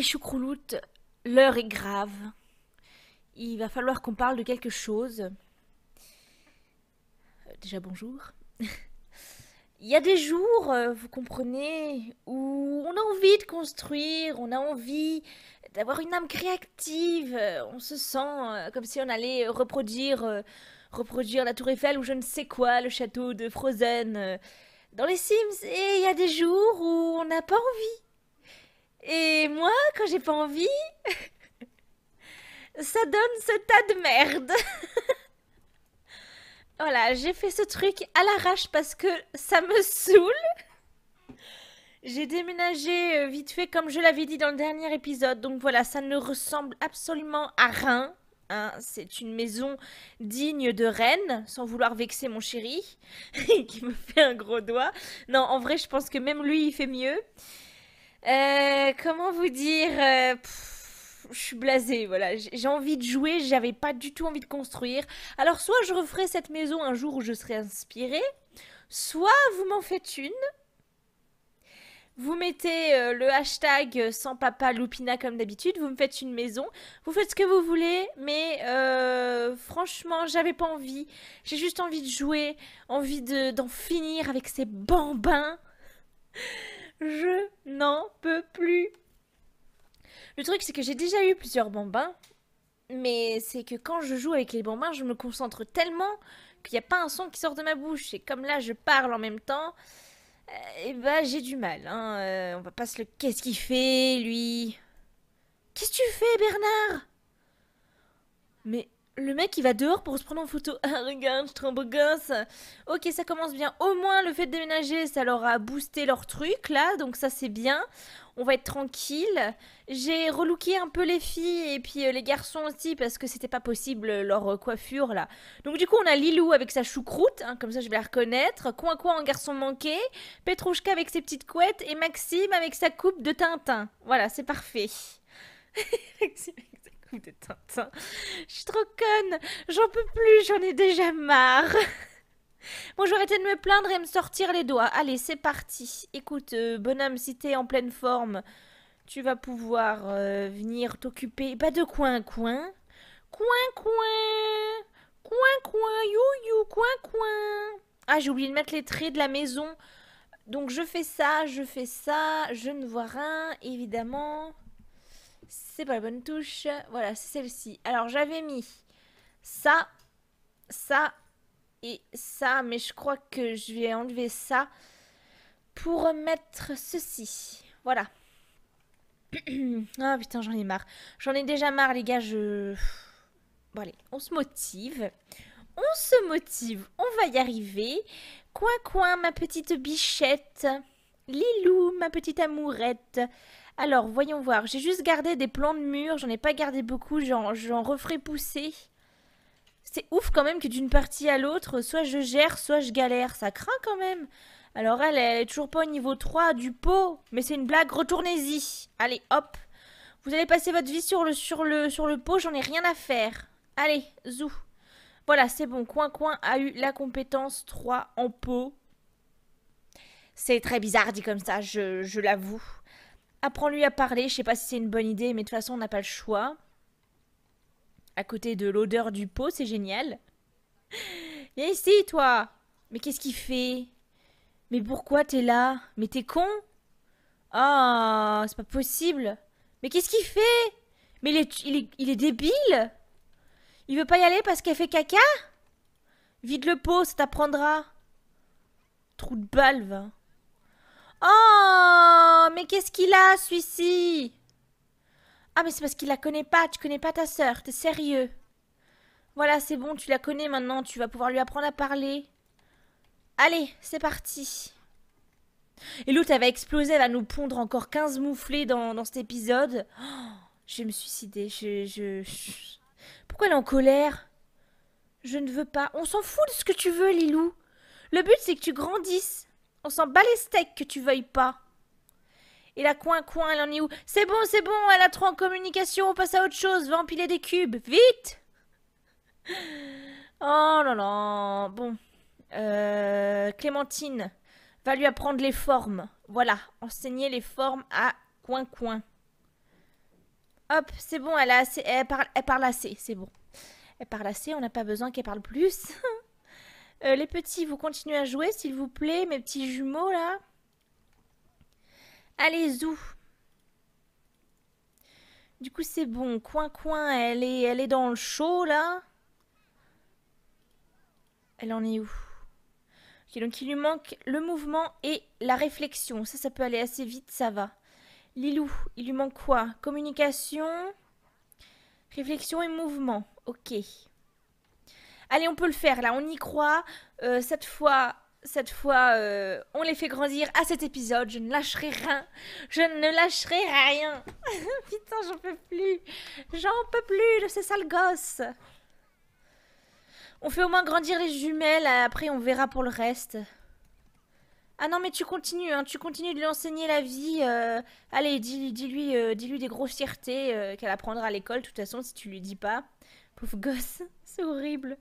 mes l'heure est grave. Il va falloir qu'on parle de quelque chose. Euh, déjà bonjour. Il y a des jours, euh, vous comprenez, où on a envie de construire, on a envie d'avoir une âme créative, euh, on se sent comme si on allait reproduire, reproduire la tour Eiffel ou je ne sais quoi, le château de Frozen dans les Sims. Et il y a des jours où on n'a pas envie. Et moi, quand j'ai pas envie, ça donne ce tas de merde. voilà, j'ai fait ce truc à l'arrache parce que ça me saoule. J'ai déménagé euh, vite fait comme je l'avais dit dans le dernier épisode. Donc voilà, ça ne ressemble absolument à rien. Hein. c'est une maison digne de reine, sans vouloir vexer mon chéri, qui me fait un gros doigt. Non, en vrai, je pense que même lui, il fait mieux. Euh, comment vous dire euh, Je suis blasée, voilà. J'ai envie de jouer, j'avais pas du tout envie de construire. Alors soit je referai cette maison un jour où je serai inspirée, soit vous m'en faites une. Vous mettez euh, le hashtag sans papa Lupina comme d'habitude, vous me faites une maison, vous faites ce que vous voulez, mais franchement, j'avais pas envie. J'ai juste envie de jouer, envie d'en finir avec ces bambins. Je n'en peux plus. Le truc, c'est que j'ai déjà eu plusieurs bambins, mais c'est que quand je joue avec les bambins, je me concentre tellement qu'il n'y a pas un son qui sort de ma bouche. Et comme là, je parle en même temps, et euh, eh bah ben, j'ai du mal. Hein. Euh, on va pas le. Qu'est-ce qu'il fait, lui Qu'est-ce que tu fais, Bernard Mais le mec, il va dehors pour se prendre en photo. Ah, regarde, je suis trop beau gosse. Ok, ça commence bien. Au moins, le fait de déménager, ça leur a boosté leur truc, là. Donc, ça, c'est bien. On va être tranquille. J'ai relooké un peu les filles et puis euh, les garçons aussi parce que c'était pas possible euh, leur euh, coiffure, là. Donc, du coup, on a Lilou avec sa choucroute. Hein, comme ça, je vais la reconnaître. Coin coin en garçon manqué. Petrouchka avec ses petites couettes. Et Maxime avec sa coupe de Tintin. Voilà, c'est parfait. Je suis trop conne, j'en peux plus, j'en ai déjà marre. Bon, je vais de me plaindre et me sortir les doigts. Allez, c'est parti. Écoute, euh, bonhomme, si t'es en pleine forme, tu vas pouvoir euh, venir t'occuper. Pas bah, de coin, coin. Coin, coin. Coin, coin. You, you, coin, coin. Ah, j'ai oublié de mettre les traits de la maison. Donc, je fais ça, je fais ça. Je ne vois rien, évidemment. C'est pas la bonne touche. Voilà, c'est celle-ci. Alors, j'avais mis ça, ça et ça, mais je crois que je vais enlever ça pour mettre ceci. Voilà. Ah putain, j'en ai marre. J'en ai déjà marre, les gars. Je. Bon, allez, on se motive. On se motive. On va y arriver. Coin, coin, ma petite bichette. Lilou, ma petite amourette. Alors, voyons voir. J'ai juste gardé des plans de murs. J'en ai pas gardé beaucoup. J'en referai pousser. C'est ouf quand même que d'une partie à l'autre, soit je gère, soit je galère. Ça craint quand même. Alors elle, elle est toujours pas au niveau 3 du pot. Mais c'est une blague, retournez-y. Allez, hop. Vous allez passer votre vie sur le, sur le, sur le pot, j'en ai rien à faire. Allez, zou. Voilà, c'est bon. Coin, coin a eu la compétence 3 en pot. C'est très bizarre dit comme ça, je, l'avoue. Apprends-lui à parler, je sais pas si c'est une bonne idée, mais de toute façon, on n'a pas le choix. À côté de l'odeur du pot, c'est génial. Viens ici, toi Mais qu'est-ce qu'il fait Mais pourquoi t'es là Mais t'es con Oh, c'est pas possible Mais qu'est-ce qu'il fait Mais il est, il est débile Il veut pas y aller parce qu'elle fait caca Vide le pot, ça t'apprendra. Trou de balle, hein. Oh, mais qu'est-ce qu'il a, celui-ci Ah, mais c'est parce qu'il la connaît pas, tu connais pas ta sœur, t'es sérieux. Voilà, c'est bon, tu la connais maintenant, tu vas pouvoir lui apprendre à parler. Allez, c'est parti. Et l'autre, elle va exploser, elle va nous pondre encore 15 mouflets dans, dans cet épisode. Oh, je vais me suicider, je, Pourquoi elle est en colère Je ne veux pas. On s'en fout de ce que tu veux, Lilou. Le but, c'est que tu grandisses. On s'en bat les steaks que tu veuilles pas. Et la coin-coin, elle en est où C'est bon, c'est bon, elle a trop en communication, on passe à autre chose, va empiler des cubes, vite Oh là non. bon. Euh, Clémentine va lui apprendre les formes. Voilà, enseigner les formes à coin-coin. Hop, c'est bon, elle, a assez, elle, parle, elle parle assez, c'est bon. Elle parle assez, on n'a pas besoin qu'elle parle plus. Euh, les petits, vous continuez à jouer, s'il vous plaît, mes petits jumeaux, là. Allez, zou. Du coup, c'est bon. Coin-coin, elle est, elle est dans le chaud, là. Elle en est où Ok, donc il lui manque le mouvement et la réflexion. Ça, ça peut aller assez vite, ça va. Lilou, il lui manque quoi Communication, réflexion et mouvement. Ok allez, on peut le faire, là, on y croit. Euh, cette fois, cette fois, euh, on les fait grandir à cet épisode. Je ne lâcherai rien. Je ne lâcherai rien. Putain, j'en peux plus. J'en peux plus de ces sales gosses. On fait au moins grandir les jumelles. Après, on verra pour le reste. Ah non, mais tu continues. Hein. tu continues de lui enseigner la vie. Euh. allez, dis-lui dis lui, dis -lui des grossièretés qu'elle apprendra à l'école. De toute façon, si tu lui dis pas. Pauvre gosse, c'est horrible.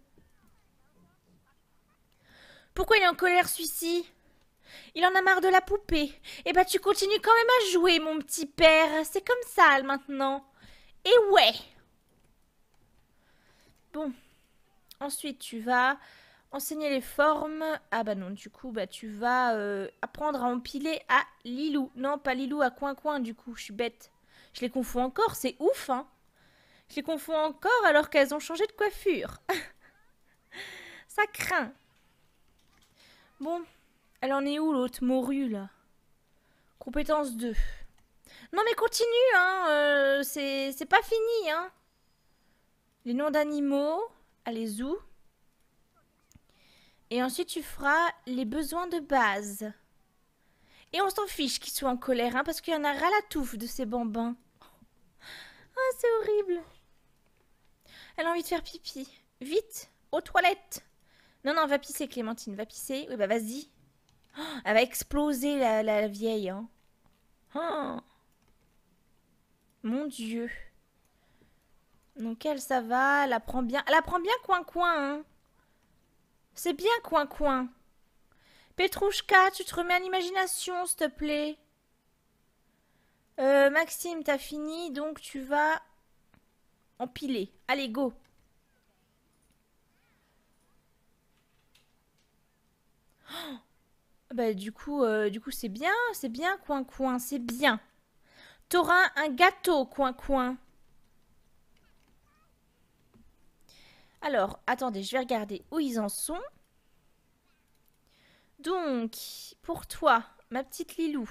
Pourquoi il est en colère celui-ci Il en a marre de la poupée. Eh ben tu continues quand même à jouer, mon petit père. C'est comme ça maintenant. Et ouais. Bon. Ensuite, tu vas enseigner les formes. Ah bah non, du coup, bah, tu vas euh, apprendre à empiler à Lilou. Non, pas Lilou, à Coin-Coin, du coup, je suis bête. Je les confonds encore, c'est ouf, hein Je les confonds encore alors qu'elles ont changé de coiffure. ça craint. Bon, elle en est où l'autre morue là Compétence 2. Non mais continue, hein, euh, c'est pas fini, hein. Les noms d'animaux, allez où Et ensuite tu feras les besoins de base. Et on s'en fiche qu'ils soient en colère, hein, parce qu'il y en a ras la touffe de ces bambins. Ah, c'est horrible. Elle a envie de faire pipi. Vite, aux toilettes. Non, non, va pisser, Clémentine, va pisser. Oui, bah vas-y. Oh, elle va exploser, la, vieille. Hein. Oh. Mon Dieu. Donc elle, ça va, elle apprend bien. Elle apprend bien coin-coin. Hein. C'est bien coin-coin. Petrouchka, tu te remets à l'imagination, s'il te plaît. Euh, Maxime, t'as fini, donc tu vas empiler. Allez, go Bah du coup, euh, du coup c'est bien, c'est bien, coin coin, c'est bien. T'auras un gâteau, coin coin. Alors, attendez, je vais regarder où ils en sont. Donc, pour toi, ma petite Lilou.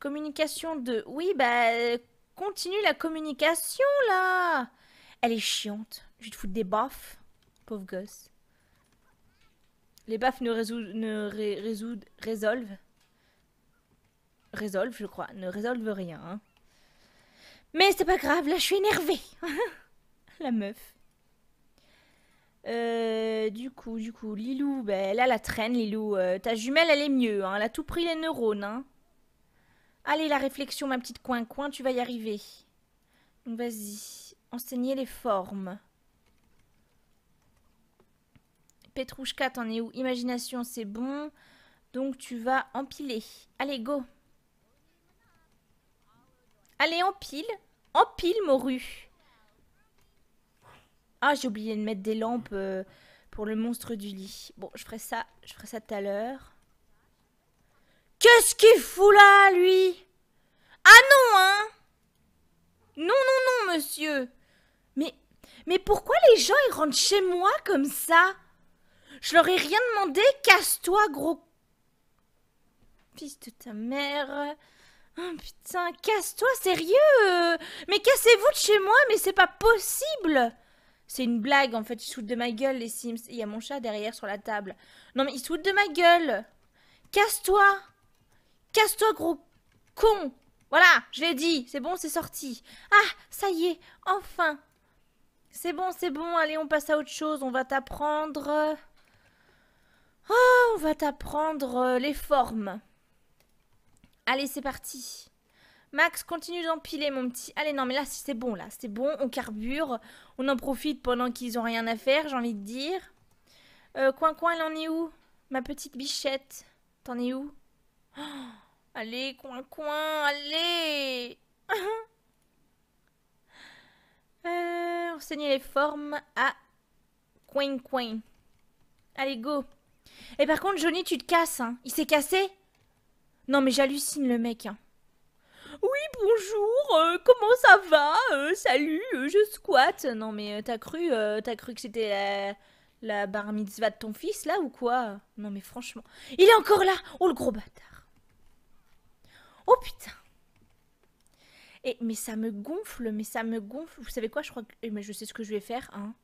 Communication de Oui, bah, continue la communication, là. Elle est chiante. Je vais te foutre des baffes. Pauvre gosse. Les baffes ne, résoudent, ne résolvent. Résolvent, je crois. Ne résolvent rien. Hein. Mais c'est pas grave, là je suis énervée. la meuf. Euh, du coup, du coup, Lilou, ben, a la traîne, Lilou. Euh, ta jumelle, elle est mieux. Hein, elle a tout pris les neurones. Hein. Allez, la réflexion, ma petite coin-coin, tu vas y arriver. Vas-y, enseignez les formes. Petrouchka, t'en es où Imagination, c'est bon. Donc tu vas empiler. Allez, go Allez, empile Empile, morue Ah, j'ai oublié de mettre des lampes euh, pour le monstre du lit. Bon, je ferai ça, je ferai ça tout à l'heure. Qu'est-ce qu'il fout là, lui Ah non, hein Non, non, non, monsieur Mais, mais pourquoi les gens, ils rentrent chez moi comme ça je leur ai rien demandé. Casse-toi, gros. Fils de ta mère. Oh, putain, casse-toi, sérieux Mais cassez-vous de chez moi, mais c'est pas possible C'est une blague, en fait, ils foutent de ma gueule, les Sims. Il y a mon chat derrière sur la table. Non, mais ils foutent de ma gueule Casse-toi Casse-toi, gros con Voilà, je l'ai dit, c'est bon, c'est sorti. Ah, ça y est, enfin C'est bon, c'est bon, allez, on passe à autre chose, on va t'apprendre... Oh, on va t'apprendre euh, les formes. Allez, c'est parti. Max, continue d'empiler, mon petit. Allez, non, mais là, c'est bon, là. C'est bon, on carbure. On en profite pendant qu'ils ont rien à faire, j'ai envie de dire. Euh, coin, coin, elle en est où Ma petite bichette. T'en es où oh, Allez, coin, coin, allez euh, Enseigner les formes à coin, coin. Allez, go et par contre, Johnny, tu te casses, hein. Il s'est cassé Non, mais j'hallucine le mec, hein. Oui, bonjour, euh, comment ça va euh, Salut, euh, je squatte. Non, mais t'as cru, t'as cru que c'était la, la bar mitzvah de ton fils, là, ou quoi Non, mais franchement. Il est encore là Oh, le gros bâtard Oh, putain et, mais ça me gonfle, mais ça me gonfle. Vous savez quoi, je crois que... Eh, mais je sais ce que je vais faire, hein.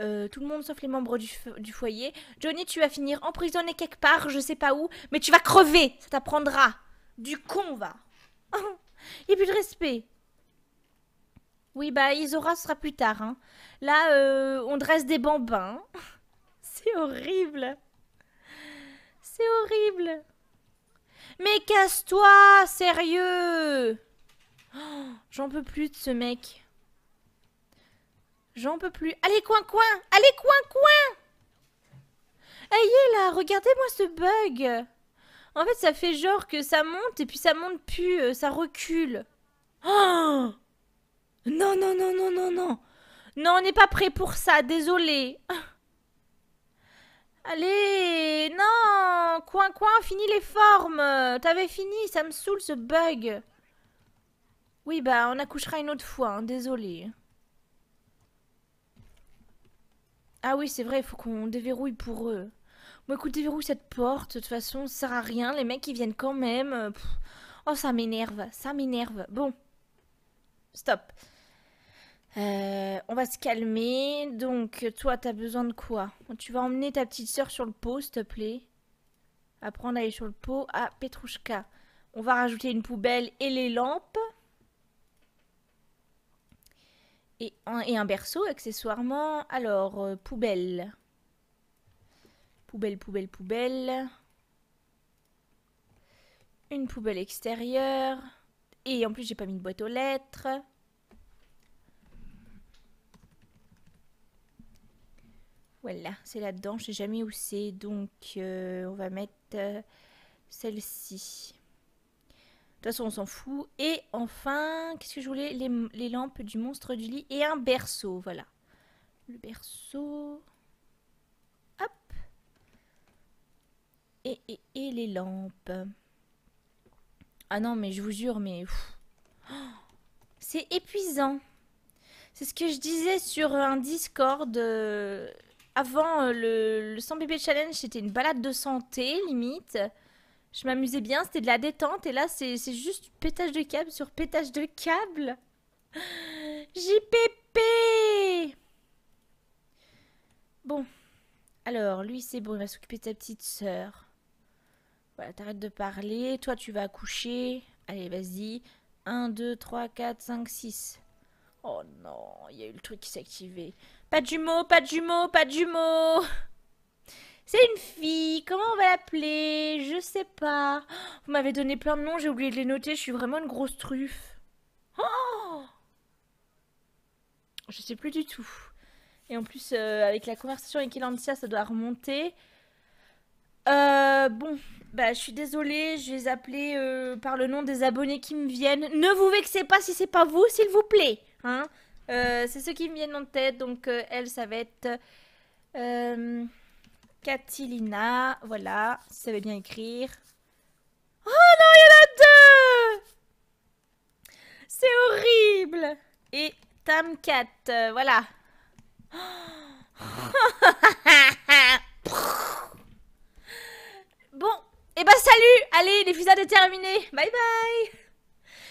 Euh, tout le monde sauf les membres du, foyer. Johnny, tu vas finir emprisonné quelque part, je sais pas où, mais tu vas crever, ça t'apprendra. Du con, va. Et plus de respect. Oui, bah, Isora sera plus tard. Hein. Là, euh, on dresse des bambins. C'est horrible. C'est horrible. Mais casse-toi, sérieux. J'en peux plus de ce mec. J'en peux plus. Allez, coin, coin Allez, coin, coin Ayez là, regardez-moi ce bug En fait, ça fait genre que ça monte et puis ça monte plus, euh, ça recule. Oh non, non, non, non, non, non Non, on n'est pas prêt pour ça, désolé. Allez Non Coin, coin, fini les formes T'avais fini, ça me saoule ce bug Oui, bah, on accouchera une autre fois, hein. désolé. Ah oui, c'est vrai, il faut qu'on déverrouille pour eux. Bon, écoute, déverrouille cette porte. De toute façon, ça sert à rien. Les mecs, ils viennent quand même. Euh, oh, ça m'énerve. Ça m'énerve. Bon. Stop. Euh, on va se calmer. Donc, toi, t'as besoin de quoi Tu vas emmener ta petite sœur sur le pot, s'il te plaît. Apprendre à aller sur le pot à Petrouchka. On va rajouter une poubelle et les lampes. Et un, berceau, accessoirement. Alors, euh, poubelle. Poubelle, poubelle, poubelle. Une poubelle extérieure. Et en plus, j'ai pas mis de boîte aux lettres. Voilà, c'est là-dedans. Je sais jamais où c'est. Donc, euh, on va mettre euh, celle-ci. De toute façon, on s'en fout. Et enfin, qu'est-ce que je voulais les, lampes du monstre du lit et un berceau, voilà. Le berceau. Hop. Et, et, les lampes. Ah non, mais je vous jure, mais... Oh, c'est épuisant. C'est ce que je disais sur un Discord. Euh, avant, euh, le, 100 bébé challenge, c'était une balade de santé, limite. Je m'amusais bien, c'était de la détente. Et là, c'est juste pétage de câble sur pétage de câble. JPP Bon. Alors, lui, c'est bon, il va s'occuper de sa petite sœur. Voilà, t'arrêtes de parler. Toi, tu vas coucher. Allez, vas-y. 1, 2, 3, 4, 5, 6. Oh non, il y a eu le truc qui s'est activé. Pas de mot pas de mot pas du mot! C'est une fille, comment on va l'appeler Je sais pas. Vous m'avez donné plein de noms, j'ai oublié de les noter, je suis vraiment une grosse truffe. Oh Je sais plus du tout. Et en plus, euh, avec la conversation avec Elantia, ça doit remonter. Euh, bon, bah je suis désolée, je vais les appeler euh, par le nom des abonnés qui me viennent. Ne vous vexez pas si c'est pas vous, s'il vous plaît. Hein euh, c'est ceux qui me viennent en tête, donc elle, ça va être... Catilina, voilà, ça veut bien écrire. Oh non, il y en a deux C'est horrible Et Tamcat, euh, voilà. bon, et eh bah ben, salut Allez, l'épisode est terminé Bye bye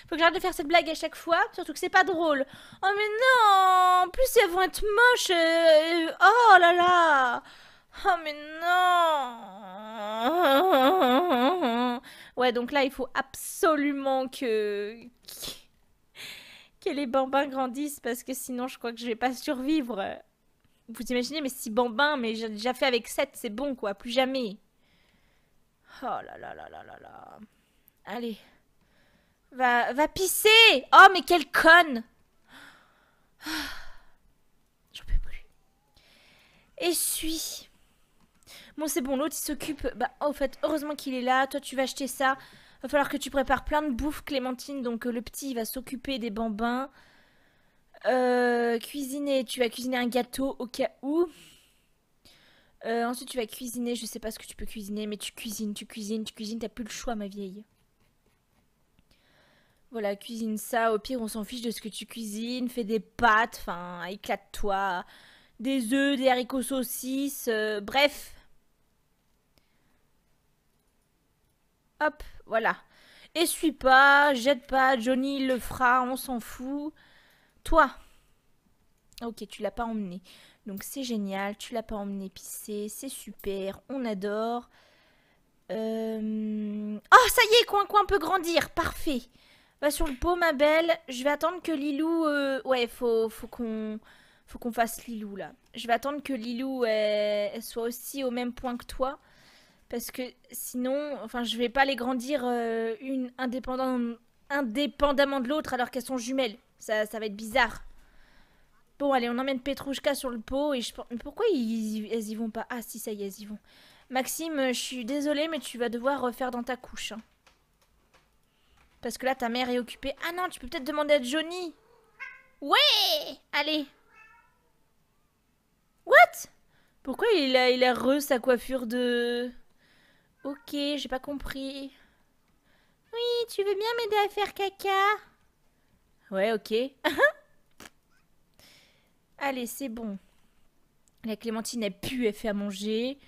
Faut que j'arrête de faire cette blague à chaque fois, surtout que c'est pas drôle. Oh mais non En plus, elles vont être moches euh, euh, Oh là là Oh mais non Ouais, donc là, il faut absolument que... que les bambins grandissent parce que sinon, je crois que je vais pas survivre. Vous imaginez, mais si bambins, mais j'ai déjà fait avec 7, c'est bon quoi, plus jamais. Oh là là là là là là. Allez. Va, va pisser Oh mais quelle conne ah. J'en peux plus. Essuie. Bon, c'est bon, l'autre il s'occupe. Bah, en fait, heureusement qu'il est là. Toi, tu vas acheter ça. Va falloir que tu prépares plein de bouffe, Clémentine. Donc, euh, le petit il va s'occuper des bambins. Euh, cuisiner, tu vas cuisiner un gâteau au cas où. Euh, ensuite, tu vas cuisiner. Je sais pas ce que tu peux cuisiner, mais tu cuisines, tu cuisines, tu cuisines. T'as plus le choix, ma vieille. Voilà, cuisine ça. Au pire, on s'en fiche de ce que tu cuisines. Fais des pâtes, enfin, éclate-toi. Des œufs, des haricots saucisses. bref, Hop, voilà. Essuie pas, jette pas, Johnny le fera, on s'en fout. Toi. Ok, tu l'as pas emmené. Donc c'est génial, tu l'as pas emmené pisser, c'est super, on adore. Euh, oh, ça y est, Coin Coin peut grandir, parfait. Va sur le pot, ma belle. Je vais attendre que Lilou... Euh, ouais, faut, faut qu'on faut qu'on fasse Lilou, là. Je vais attendre que Lilou soit aussi au même point que toi parce que sinon, enfin, je vais pas les grandir euh, une indépendamment de l'autre alors qu'elles sont jumelles. Ça, va être bizarre. Bon, allez, on emmène Petrouchka sur le pot et je pense... Pourquoi elles y vont pas Ah si, ça y est, elles y vont. Maxime, euh, je suis désolée, mais tu vas devoir refaire dans ta couche. Hein. Parce que là, ta mère est occupée. Ah non, tu peux peut-être demander à Johnny. Ouais Allez. What Pourquoi il a, il a re sa coiffure de... Ok, j'ai pas compris. Oui, tu veux bien m'aider à faire caca Ouais, ok. Allez, c'est bon. La clémentine, a pu, elle fait à manger.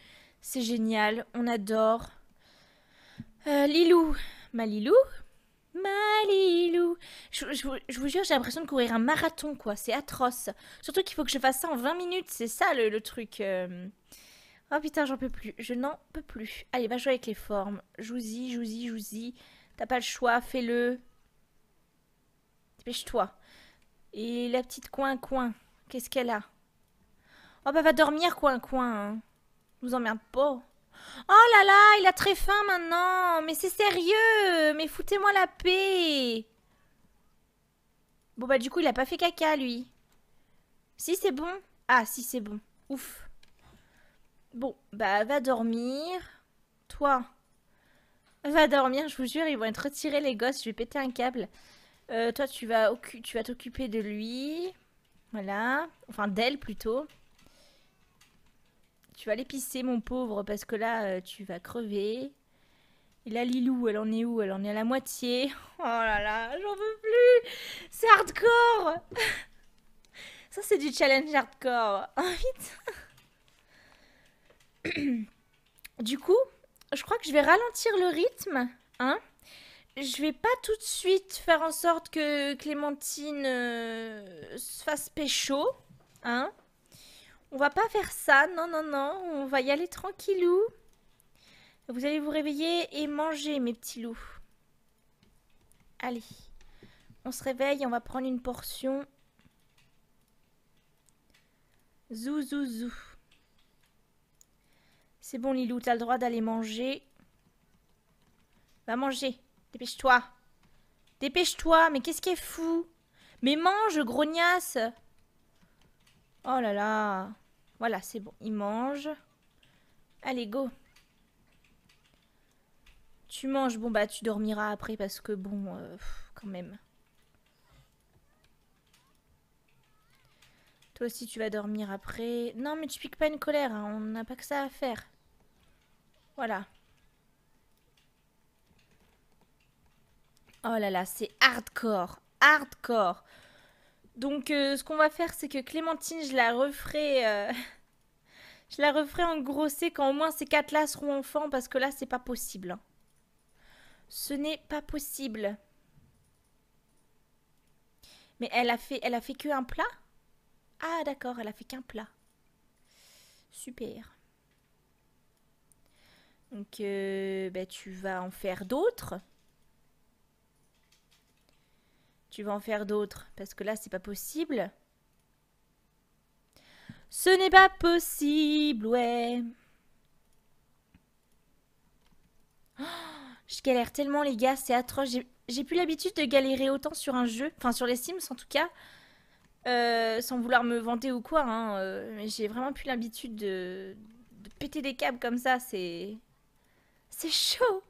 C'est génial, on adore. Euh, Lilou, ma Lilou Ma Lilou je, vous jure, j'ai l'impression de courir un marathon, quoi. C'est atroce. Surtout qu'il faut que je fasse ça en 20 minutes, c'est ça le, truc. Euh, Oh putain, j'en peux plus. Je n'en peux plus. Allez, va jouer avec les formes. jouzi jouzy, jouzy. T'as pas le choix, fais-le. Dépêche-toi. Et la petite coin-coin, qu'est-ce qu'elle a Oh bah va dormir, coin-coin. Hein. Nous emmerde pas. Oh là là, il a très faim maintenant. Mais c'est sérieux. Mais foutez-moi la paix. Bon bah du coup, il a pas fait caca, lui. Si, c'est bon. Ah, si, c'est bon. Ouf. Bon, bah va dormir. Toi, va dormir, je vous jure, ils vont être retirés les gosses, je vais péter un câble. Euh, toi, tu vas tu vas t'occuper de lui. Voilà, enfin d'elle plutôt. Tu vas l'épicer mon pauvre parce que là euh, tu vas crever. Et là Lilou, elle en est où Elle en est à la moitié. Oh là là, j'en veux plus. C'est hardcore. Ça c'est du challenge hardcore. Oh putain. du coup, je crois que je vais ralentir le rythme, hein je vais pas tout de suite faire en sorte que Clémentine euh, se fasse pécho, hein On va pas faire ça, non, non, non, on va y aller tranquillou. Vous allez vous réveiller et manger, mes petits loups. Allez, on se réveille, on va prendre une portion. Zou, zou, zou. C'est bon, Lilou, t'as le droit d'aller manger. Va manger. Dépêche-toi. Dépêche-toi, mais qu'est-ce qui est fou Mais mange, grognasse Oh là là Voilà, c'est bon, il mange. Allez, go Tu manges, bon bah tu dormiras après parce que bon, euh, quand même. Toi aussi tu vas dormir après. Non mais tu piques pas une colère, hein. on n'a pas que ça à faire. Voilà. Oh là là, c'est hardcore. Hardcore. Donc, euh, ce qu'on va faire, c'est que Clémentine, je la referai... Euh, je la referai quand au moins ces quatre-là seront enfants, parce que là, c'est pas possible. Hein. Ce n'est pas possible. Mais elle a fait, elle a fait qu'un plat Ah, d'accord, elle a fait qu'un plat. Super. Donc, euh, ben, tu vas en faire d'autres. Tu vas en faire d'autres. Parce que là, c'est pas possible. Ce n'est pas possible, ouais. Oh, je galère tellement, les gars. C'est atroce. J'ai plus l'habitude de galérer autant sur un jeu. Enfin, sur les Sims, en tout cas. Euh, sans vouloir me vanter ou quoi. Hein, euh, mais j'ai vraiment plus l'habitude de... de péter des câbles comme ça. C'est... C'est chaud.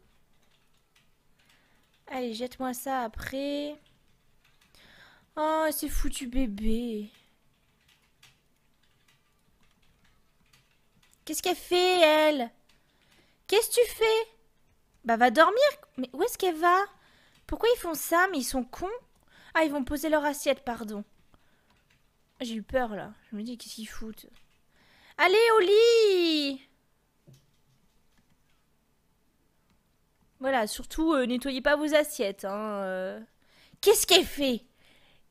Allez, jette-moi ça après. Oh, c'est foutu bébé. Qu'est-ce qu'elle fait, elle Qu'est-ce que tu fais Bah, va dormir. Mais où est-ce qu'elle va Pourquoi ils font ça Mais ils sont cons. Ah, ils vont poser leur assiette, pardon. J'ai eu peur, là. Je me dis, qu'est-ce qu'ils foutent Allez, au lit Voilà, surtout, euh, nettoyez pas vos assiettes. Hein, euh. Qu'est-ce qu'elle fait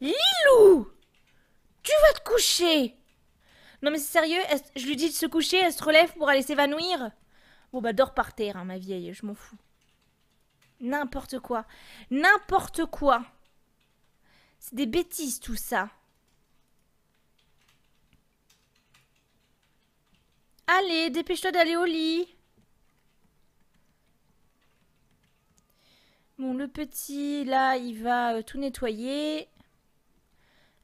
Lilou Tu vas te coucher Non mais c'est sérieux Je lui dis de se coucher, elle se relève pour aller s'évanouir Bon bah dors par terre, hein, ma vieille, je m'en fous. N'importe quoi. N'importe quoi. C'est des bêtises tout ça. Allez, dépêche-toi d'aller au lit. Bon, le petit, là, il va euh, tout nettoyer.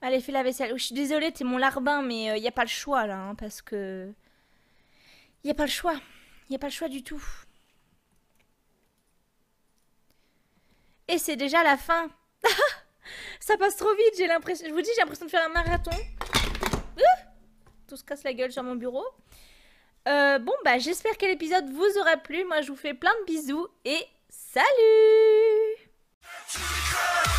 Allez, fais la vaisselle. Oh, je suis désolée, t'es mon larbin, mais il euh, n'y a pas le choix, là, hein, parce que... Il n'y a pas le choix. Il n'y a pas le choix du tout. Et c'est déjà la fin. Ça passe trop vite, j'ai l'impression... Je vous dis, j'ai l'impression de faire un marathon. tout se casse la gueule sur mon bureau. Euh, bon, bah j'espère que l'épisode vous aura plu. Moi, je vous fais plein de bisous et Salut